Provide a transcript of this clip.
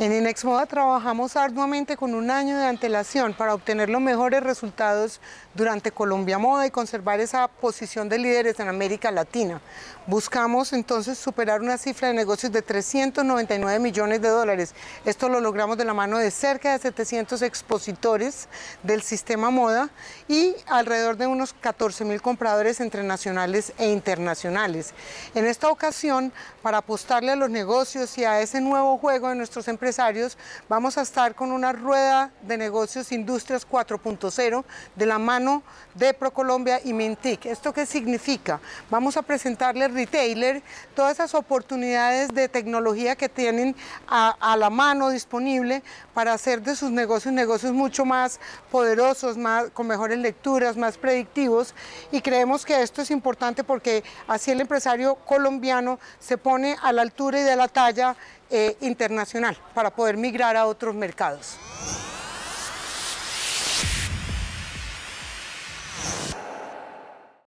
En Moda trabajamos arduamente con un año de antelación para obtener los mejores resultados durante Colombia Moda y conservar esa posición de líderes en América Latina. Buscamos entonces superar una cifra de negocios de 399 millones de dólares. Esto lo logramos de la mano de cerca de 700 expositores del sistema moda y alrededor de unos 14 mil compradores entre nacionales e internacionales. En esta ocasión, para apostarle a los negocios y a ese nuevo juego de nuestros empresarios, vamos a estar con una rueda de negocios Industrias 4.0 de la mano de ProColombia y Mintic. ¿Esto qué significa? Vamos a presentarle al retailer todas esas oportunidades de tecnología que tienen a, la mano disponible para hacer de sus negocios negocios mucho más poderosos, más, con mejores lecturas, más predictivos y creemos que esto es importante porque así el empresario colombiano se pone a la altura y de la talla eh, internacional para poder migrar a otros mercados.